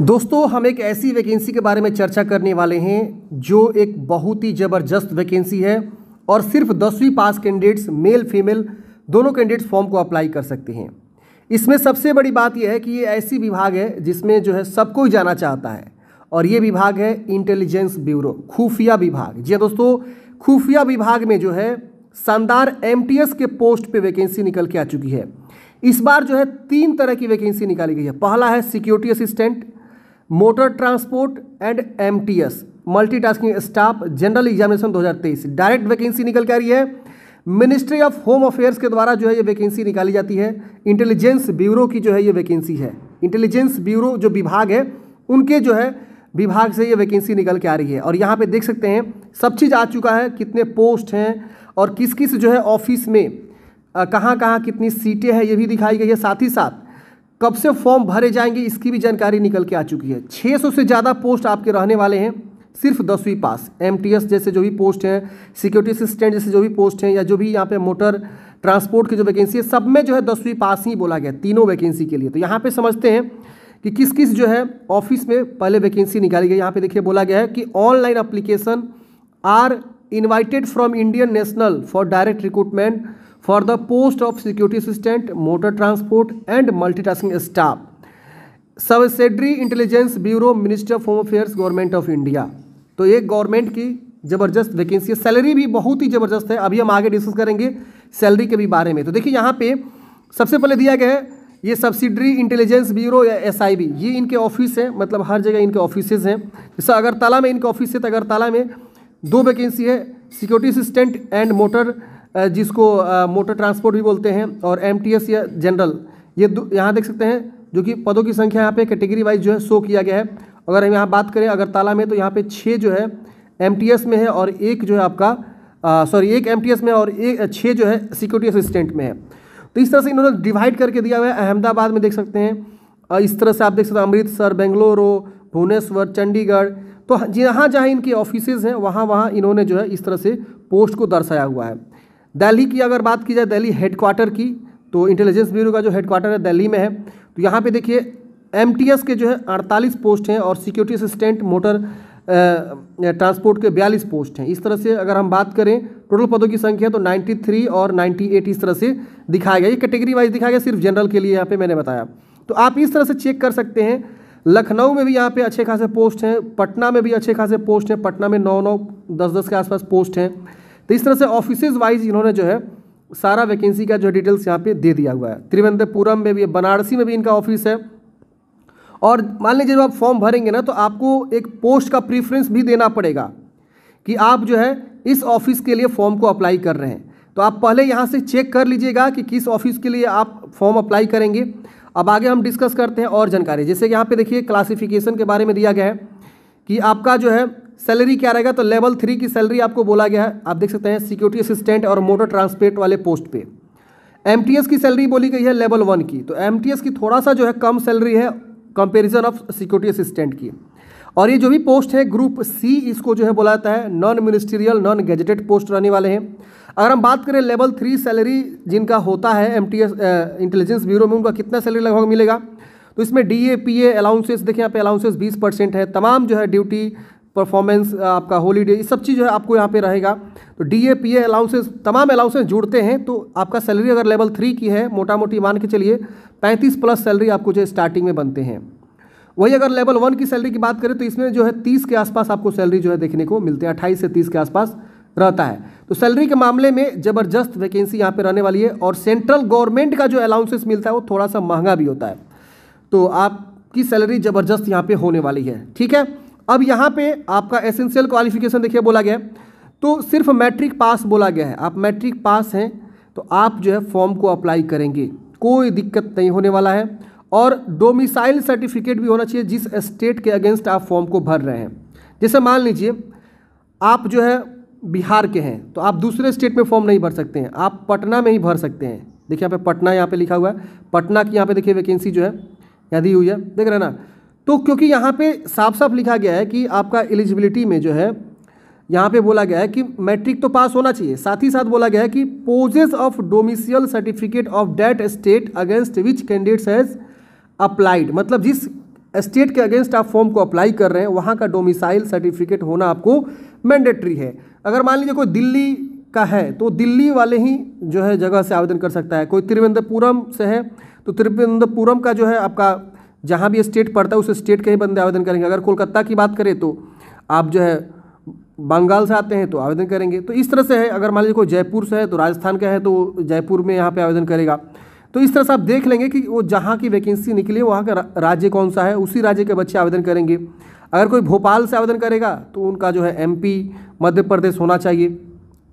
दोस्तों हम एक ऐसी वैकेंसी के बारे में चर्चा करने वाले हैं जो एक बहुत ही ज़बरदस्त वैकेंसी है और सिर्फ दसवीं पास कैंडिडेट्स मेल फीमेल दोनों कैंडिडेट्स फॉर्म को अप्लाई कर सकते हैं इसमें सबसे बड़ी बात यह है कि ये ऐसी विभाग है जिसमें जो है सबको ही जाना चाहता है और ये विभाग है इंटेलिजेंस ब्यूरो खुफिया विभाग जी हाँ दोस्तों खुफिया विभाग में जो है शानदार एम के पोस्ट पर वैकेंसी निकल के आ चुकी है इस बार जो है तीन तरह की वैकेंसी निकाली गई है पहला है security assistant motor transport and MTS multitasking staff general examination 2023 direct vacancy निकल के आ रही है मिनिस्ट्री ऑफ होम अफेयर्स के द्वारा जो है ये वैकेंसी निकाली जाती है इंटेलिजेंस ब्यूरो की जो है ये वैकेंसी है इंटेलिजेंस ब्यूरो जो विभाग है उनके जो है विभाग से ये वैकेंसी निकल के आ रही है और यहाँ पे देख सकते हैं सब चीज़ आ चुका है कितने पोस्ट हैं और किस किस जो है ऑफिस में कहाँ कहाँ कितनी सीटें हैं ये भी दिखाई गई है साथ ही साथ कब से फॉर्म भरे जाएंगे इसकी भी जानकारी निकल के आ चुकी है 600 से ज़्यादा पोस्ट आपके रहने वाले हैं सिर्फ दसवीं पास एम जैसे जो भी पोस्ट हैं सिक्योरिटी असिस्टेंट जैसे जो भी पोस्ट हैं या जो भी यहाँ पे मोटर ट्रांसपोर्ट की जो वैकेंसी है सब में जो है दसवीं पास ही बोला गया तीनों वैकेंसी के लिए तो यहाँ पे समझते हैं कि किस किस जो है ऑफिस में पहले वैकेंसी निकाली गई यहाँ पे देखिए बोला गया है कि online application are invited from Indian national for direct recruitment for the post of security assistant motor transport and multitasking staff subsidiary intelligence bureau ministry of home affairs government of India तो ये government की ज़बरदस्त vacancy है salary भी बहुत ही ज़बरदस्त है अभी हम आगे डिस्कस करेंगे सैलरी के भी बारे में तो देखिए यहाँ पे सबसे पहले दिया गया है ये सब्सिडरी इंटेलिजेंस ब्यूरो या एस ये इनके ऑफिस है मतलब हर जगह इनके ऑफिस हैं जैसे अगरतला में इनके ऑफिस है तो अगरतला में दो वैकेंसी है सिक्योरिटी असिस्टेंट एंड मोटर जिसको मोटर ट्रांसपोर्ट भी बोलते हैं और एम या जनरल ये यहाँ देख सकते हैं जो कि पदों की संख्या यहाँ पे कैटेगरी वाइज जो है शो किया गया है अगर हम यहाँ बात करें अगर ताला में तो यहाँ पे छः जो है एम में है और एक जो है आपका सॉरी एक एम में और एक छः जो है सिक्योरिटी असिस्टेंट में है तो इस तरह से इन्होंने डिवाइड करके दिया हुआ है अहमदाबाद में देख सकते हैं इस तरह से आप देख सकते हैं अमृतसर बेंगलोरो भुवनेश्वर चंडीगढ़ तो जहाँ जहाँ इनके ऑफिसेज हैं वहाँ वहाँ इन्होंने जो है इस तरह से पोस्ट को दर्शाया हुआ है दिल्ली की अगर बात की जाए दिल्ली हेडक्वार्टर की तो इंटेलिजेंस ब्यूरो का जो हेडक्वार्टर है दिल्ली में है तो यहाँ पे देखिए एम के जो है अड़तालीस पोस्ट हैं और सिक्योरिटी असिस्टेंट मोटर ट्रांसपोर्ट के बयालीस पोस्ट हैं इस तरह से अगर हम बात करें टोटल पदों की संख्या तो 93 और 98 इस तरह से दिखाया गया ये कैटेगरी वाइज दिखाया गया सिर्फ जनरल के लिए यहाँ पे मैंने बताया तो आप इस तरह से चेक कर सकते हैं लखनऊ में भी यहाँ पे अच्छे खासे पोस्ट हैं पटना में भी अच्छे खासे पोस्ट हैं पटना में नौ नौ दस दस के आसपास पोस्ट हैं तो इस तरह से ऑफिस वाइज इन्होंने जो है सारा वैकेंसी का जो डिटेल्स यहाँ पे दे दिया हुआ है त्रिवेंद्रपुरम में भी बनारसी में भी इनका ऑफिस है और मान लीजिए जब आप फॉर्म भरेंगे ना तो आपको एक पोस्ट का प्रीफ्रेंस भी देना पड़ेगा कि आप जो है इस ऑफिस के लिए फॉर्म को अप्लाई कर रहे हैं तो आप पहले यहाँ से चेक कर लीजिएगा कि किस ऑफिस के लिए आप फॉर्म अप्लाई करेंगे अब आगे हम डिस्कस करते हैं और जानकारी जैसे कि यहाँ पे देखिए क्लासिफिकेशन के बारे में दिया गया है कि आपका जो है सैलरी क्या रहेगा तो लेवल थ्री की सैलरी आपको बोला गया है आप देख सकते हैं सिक्योरिटी असिस्टेंट और मोटर ट्रांसपोर्ट वाले पोस्ट पे एम की सैलरी बोली गई है लेवल वन की तो एम की थोड़ा सा जो है कम सैलरी है कंपेरिजन ऑफ सिक्योरिटी असिस्टेंट की और ये जो भी पोस्ट है ग्रुप सी इसको जो है बोला जाता है non ministerial non gazetted post रहने वाले हैं अगर हम बात करें लेवल थ्री सैलरी जिनका होता है एम इंटेलिजेंस ब्यूरो में उनका कितना सैलरी लगभग मिलेगा तो इसमें D A P A allowances देखिए यहाँ पे अलाउंसेस 20 परसेंट है तमाम जो है ड्यूटी परफॉर्मेंस uh, आपका हॉलीडे ये सब चीज़ जो है आपको यहाँ पे रहेगा तो D A P A allowances तमाम अलाउंसेस जुड़ते हैं तो आपका सैलरी अगर लेवल थ्री की है मोटा मोटी मान के चलिए पैंतीस प्लस सैलरी आपको जो स्टार्टिंग में बनते हैं वही अगर लेवल वन की सैलरी की बात करें तो इसमें जो है तीस के आसपास आपको सैलरी जो है देखने को मिलती है अट्ठाईस से तीस के आसपास रहता है तो सैलरी के मामले में ज़बरदस्त वैकेंसी यहाँ पर रहने वाली है और सेंट्रल गवर्नमेंट का जो अलाउंसेस मिलता है वो थोड़ा सा महंगा भी होता है तो आपकी सैलरी ज़बरदस्त यहाँ पर होने वाली है ठीक है अब यहाँ पे आपका एसेंशियल क्वालिफिकेशन देखिए बोला गया तो सिर्फ मैट्रिक पास बोला गया है आप मैट्रिक पास हैं तो आप जो है फॉर्म को अप्लाई करेंगे कोई दिक्कत नहीं होने वाला है और डोमिसाइल सर्टिफिकेट भी होना चाहिए जिस स्टेट के अगेंस्ट आप फॉर्म को भर रहे हैं जैसे मान लीजिए आप जो है बिहार के हैं तो आप दूसरे स्टेट में फॉर्म नहीं भर सकते हैं आप पटना में ही भर सकते हैं देखिए यहाँ पे पटना यहाँ पे लिखा हुआ है पटना की यहाँ पे देखिए वैकेंसी जो है यहाँ दी हुई है देख रहे हैं ना तो क्योंकि यहाँ पे साफ साफ लिखा गया है कि आपका एलिजिबिलिटी में जो है यहाँ पे बोला गया है कि मैट्रिक तो पास होना चाहिए साथ ही साथ बोला गया है कि possess of domicile certificate of that state against which candidates has applied मतलब जिस स्टेट के अगेंस्ट आप फॉर्म को अप्लाई कर रहे हैं वहाँ का डोमिसाइल सर्टिफिकेट होना आपको मैंडेटरी है अगर मान लीजिए कोई दिल्ली का है तो दिल्ली वाले ही जो है जगह से आवेदन कर सकता है कोई तिरुवनंतपुरम से है तो तिरुवनंतपुरम का जो है आपका जहाँ भी स्टेट पड़ता है उस स्टेट के ही बंदे आवेदन करेंगे अगर कोलकाता की बात करें तो आप जो है बंगाल से आते हैं तो आवेदन करेंगे तो इस तरह से है अगर मान लीजिए कोई जयपुर से है तो राजस्थान का है तो जयपुर में यहाँ पे आवेदन करेगा तो इस तरह से आप देख लेंगे कि वो जहाँ की वैकेंसी निकली वहाँ का राज्य कौन सा है उसी राज्य के बच्चे आवेदन करेंगे अगर कोई भोपाल से आवेदन करेगा तो उनका जो है एम मध्य प्रदेश होना चाहिए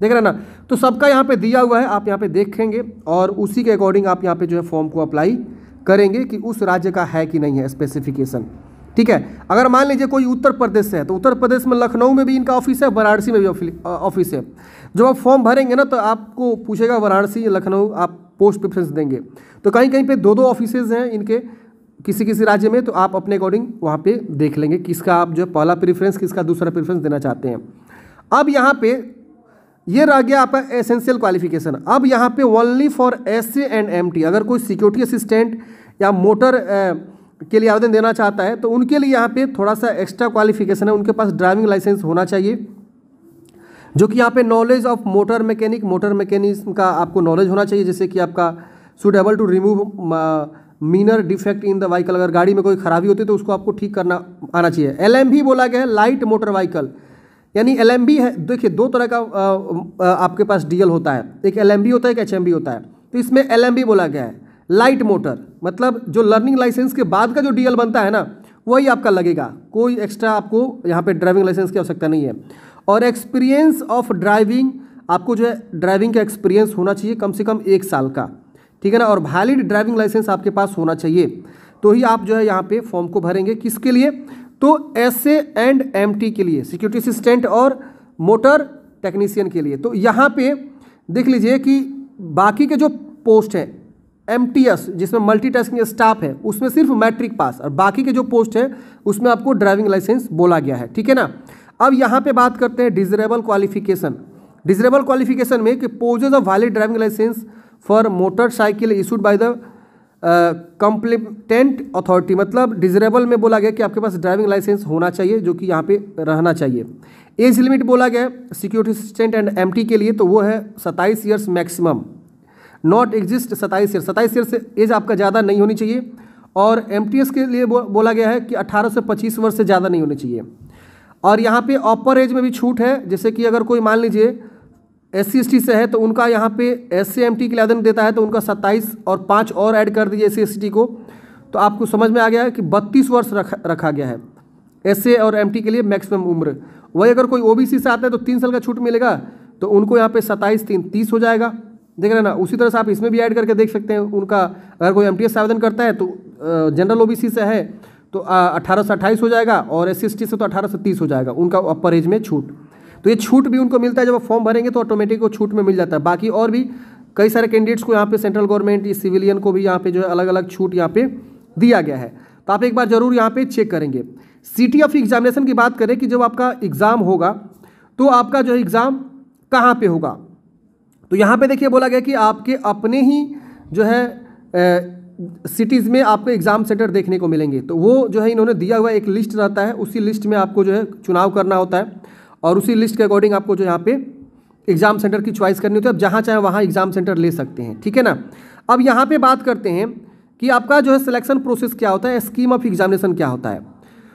देख रहे ना तो सबका यहाँ पर दिया हुआ है आप यहाँ पर देखेंगे और उसी के अकॉर्डिंग आप यहाँ पर जो है फॉर्म को अप्लाई करेंगे कि उस राज्य का है कि नहीं है स्पेसिफिकेशन ठीक है अगर मान लीजिए कोई उत्तर प्रदेश से है तो उत्तर प्रदेश में लखनऊ में भी इनका ऑफिस है वाराणसी में भी ऑफिस है जब आप फॉर्म भरेंगे ना तो आपको पूछेगा वाराणसी या लखनऊ आप पोस्ट प्रेफरेंस देंगे तो कहीं कहीं पे दो दो ऑफिस हैं इनके किसी किसी राज्य में तो आप अपने अकॉर्डिंग वहाँ पे देख लेंगे किसका आप जो पहला प्रेफरेंस किसका दूसरा प्रेफरेंस देना चाहते हैं अब यहाँ पे ये रह गया आपका एसेंशियल क्वालिफिकेशन अब यहाँ पे only for S and M अगर कोई सिक्योरिटी असिस्टेंट या मोटर के लिए आवेदन देना चाहता है तो उनके लिए यहाँ पे थोड़ा सा एक्स्ट्रा क्वालिफिकेशन है उनके पास ड्राइविंग लाइसेंस होना चाहिए जो कि यहाँ पे knowledge of motor mechanic motor mechanism का आपको नॉलेज होना चाहिए जैसे कि आपका able to remove minor defect in the vehicle अगर गाड़ी में कोई खराबी होती है तो उसको आपको ठीक करना आना चाहिए एल बोला गया है लाइट मोटर व्हीकल यानी एल है देखिए दो तरह का आ, आ, आपके पास डीएल होता है एक एल होता है एक एच होता है तो इसमें एल बोला गया है लाइट मोटर मतलब जो लर्निंग लाइसेंस के बाद का जो डीएल बनता है ना वही आपका लगेगा कोई एक्स्ट्रा आपको यहाँ पे ड्राइविंग लाइसेंस की आवश्यकता नहीं है और एक्सपीरियंस ऑफ ड्राइविंग आपको जो है ड्राइविंग का एक्सपीरियंस होना चाहिए कम से कम एक साल का ठीक है ना और वैलिड ड्राइविंग लाइसेंस आपके पास होना चाहिए तो ही आप जो है यहाँ पे फॉर्म को भरेंगे किसके लिए तो ऐसे एंड एमटी के लिए सिक्योरिटी असिस्टेंट और मोटर टेक्नीशियन के लिए तो यहाँ पे देख लीजिए कि बाकी के जो पोस्ट हैं एम जिसमें मल्टीटास्किंग स्टाफ है उसमें सिर्फ मैट्रिक पास और बाकी के जो पोस्ट हैं उसमें आपको ड्राइविंग लाइसेंस बोला गया है ठीक है ना अब यहाँ पे बात करते हैं डिजरेबल क्वालिफिकेशन डिजरेबल क्वालिफिकेशन में कि possess of valid driving licence for motorcycle issued by the competent authority मतलब डिजरेबल में बोला गया कि आपके पास ड्राइविंग लाइसेंस होना चाहिए जो कि यहाँ पे रहना चाहिए एज लिमिट बोला गया सिक्योरिटी असिस्टेंट एंड एमटी के लिए तो वो है सत्ताईस ईयर्स मैक्सिमम नॉट एग्जिस्ट सत्ताईस ईयर सत्ताईस ईयर से एज आपका ज़्यादा नहीं होनी चाहिए और एम के लिए बो, बोला गया है कि अट्ठारह से पच्चीस वर्ष से ज़्यादा नहीं होनी चाहिए और यहाँ पर अपर एज में भी छूट है जैसे कि अगर कोई मान लीजिए एस सी से है तो उनका यहाँ पे एस सी एम टी के लिए आवेदन देता है तो उनका सत्ताईस और पाँच और ऐड कर दीजिए एस सी को तो आपको समझ में आ गया है कि बत्तीस वर्ष रखा रखा गया है एस और एम के लिए मैक्सिमम उम्र वही अगर कोई ओ से आता है तो तीन साल का छूट मिलेगा तो उनको यहाँ पे सत्ताईस तीन तीस हो जाएगा देख रहे हैं ना उसी तरह से आप इसमें भी ऐड करके देख सकते हैं उनका अगर कोई एम से आवेदन करता है तो जनरल ओ से है तो अठारह से अट्ठाईस हो जाएगा और एस सी से तो अठारह से तीस हो जाएगा उनका अपर एज में छूट तो ये छूट भी उनको मिलता है जब फॉर्म भरेंगे तो ऑटोमेटिक वो छूट में मिल जाता है बाकी और भी कई सारे कैंडिडेट्स को यहाँ पे सेंट्रल गवर्नमेंट सिविलियन को भी यहाँ पे जो है अलग अलग छूट यहाँ पे दिया गया है तो आप एक बार जरूर यहाँ पे चेक करेंगे सिटी ऑफ एग्जामिनेशन की बात करें कि जब आपका एग्ज़ाम होगा तो आपका जो एग्ज़ाम कहाँ पे होगा तो यहाँ पे देखिए बोला गया कि आपके अपने ही जो है सिटीज़ में आपको एग्ज़ाम सेंटर देखने को मिलेंगे तो वो जो है इन्होंने दिया हुआ एक लिस्ट रहता है उसी लिस्ट में आपको जो है चुनाव करना होता है और उसी लिस्ट के अकॉर्डिंग आपको जो यहाँ पे एग्ज़ाम सेंटर की चॉइस करनी होती है आप जहाँ चाहे वहाँ एग्ज़ाम सेंटर ले सकते हैं ठीक है ना अब यहाँ पे बात करते हैं कि आपका जो है सिलेक्शन प्रोसेस क्या होता है स्कीम ऑफ एग्जामिनेशन क्या होता है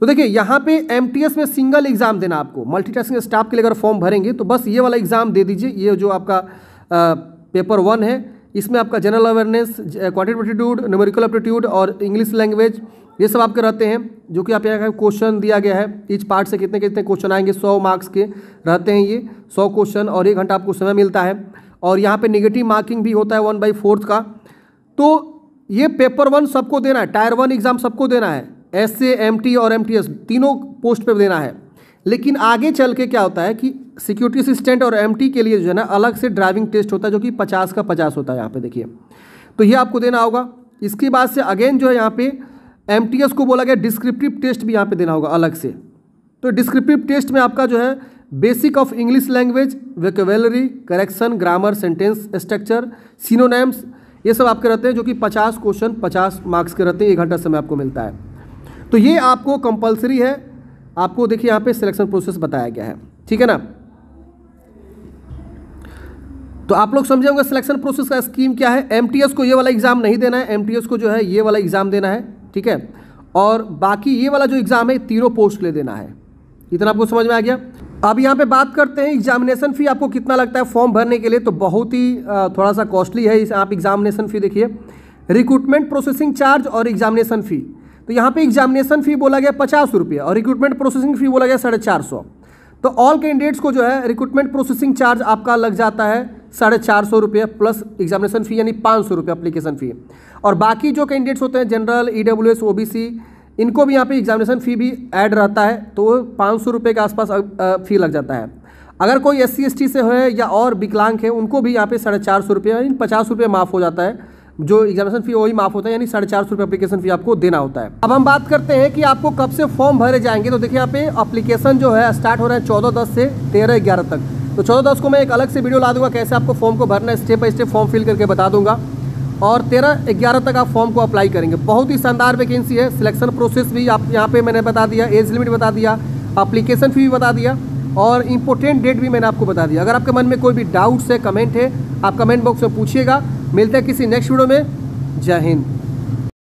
तो देखिए यहाँ पे एम में सिंगल एग्ज़ाम देना आपको मल्टीटास्किंग स्टाफ के लिए अगर फॉर्म भरेंगे तो बस ये वाला एग्ज़ाम दे दीजिए ये जो आपका आ, पेपर वन है इसमें आपका general awareness quantitative numerical aptitude और इंग्लिश लैंग्वेज ये सब आपके रहते हैं जो कि आप यहाँ क्वेश्चन दिया गया है इस पार्ट से कितने कितने क्वेश्चन आएंगे सौ मार्क्स के रहते हैं ये सौ क्वेश्चन और एक घंटा आपको समय मिलता है और यहाँ पे निगेटिव मार्किंग भी होता है वन बाई फोर्थ का तो ये पेपर वन सबको देना है टायर वन एग्ज़ाम सबको देना है एस ए एम टी और एम टी एस तीनों पोस्ट पर देना है लेकिन आगे चल के क्या होता है कि सिक्योरिटी असिस्टेंट और एम के लिए जो है ना अलग से ड्राइविंग टेस्ट होता है जो कि पचास का पचास होता है यहाँ पे देखिए तो ये आपको देना होगा इसके बाद से अगेन जो है यहाँ पे एम को बोला गया डिस्क्रिप्टिव टेस्ट भी यहाँ पे देना होगा अलग से तो डिस्क्रिप्टिव टेस्ट में आपका जो है basic of English language vocabulary correction grammar sentence structure synonyms ये सब आपके रहते हैं जो कि पचास क्वेश्चन पचास मार्क्स के रहते हैं एक घंटा समय आपको मिलता है तो ये आपको कंपलसरी है आपको देखिए यहाँ पे सिलेक्शन प्रोसेस बताया गया है ठीक है ना तो आप लोग समझे होंगे सिलेक्शन प्रोसेस का स्कीम क्या है एमटीएस को ये वाला एग्जाम नहीं देना है एमटीएस को जो है ये वाला एग्जाम देना है ठीक है और बाकी ये वाला जो एग्ज़ाम है तीनों पोस्ट ले देना है इतना आपको समझ में आ गया अब यहाँ पे बात करते हैं एग्जामिनेशन फ़ी आपको कितना लगता है फॉर्म भरने के लिए तो बहुत ही थोड़ा सा कॉस्टली है इस आप एग्जामिनेशन फ़ी देखिए रिक्रूटमेंट प्रोसेसिंग चार्ज और एग्जामिनेशन फ़ी तो यहाँ पे एग्जामिनेशन फ़ी बोला गया पचास रुपये और रिक्रूटमेंट प्रोसेसिंग फ़ी बोला गया साढ़े चार सौ तो ऑल कैंडिडेट्स को जो है रिक्रूटमेंट प्रोसेसिंग चार्ज आपका लग जाता है साढ़े चार सौ रुपये प्लस एग्जामिनेशन फ़ी यानी पाँच सौ रुपये अप्लीकेशन फ़ी और बाकी जो कैंडिडेट्स होते हैं general E W S O B C इनको भी यहाँ पे एग्जामिनेशन फ़ी भी ऐड रहता है तो पाँच सौ रुपये के आसपास फ़ी लग जाता है अगर कोई एस सी एस टी से है या और विकलांग है उनको भी यहाँ पे साढ़े चार सौ रुपये यानी पचास रुपये माफ़ हो जाता है जो एग्जामिनेशन फ़ी वही माफ़ होता है यानी साढ़े चार सौ रुपये अप्लीकेशन फ़ी आपको देना होता है अब हम बात करते हैं कि आपको कब से फॉर्म भरे जाएंगे तो देखिए यहाँ पे अप्लीकेशन जो है स्टार्ट हो रहा है चौदह दस से तेरह ग्यारह तक तो चौदह दस को मैं एक अलग से वीडियो ला दूंगा कैसे आपको फॉर्म को भरना है step by step form fill करके बता दूंगा और तेरह ग्यारह तक आप फॉर्म को अप्लाई करेंगे बहुत ही शानदार वैकेंसी है सिलेक्शन प्रोसेस भी आप यहाँ पे मैंने बता दिया एज लिमिट बता दिया अप्लीकेशन फी भी बता दिया और इम्पोर्टेंट डेट भी मैंने आपको बता दिया अगर आपके मन में कोई भी डाउट्स है कमेंट है आप कमेंट बॉक्स में पूछिएगा मिलते हैं किसी नेक्स्ट वीडियो में जय हिंद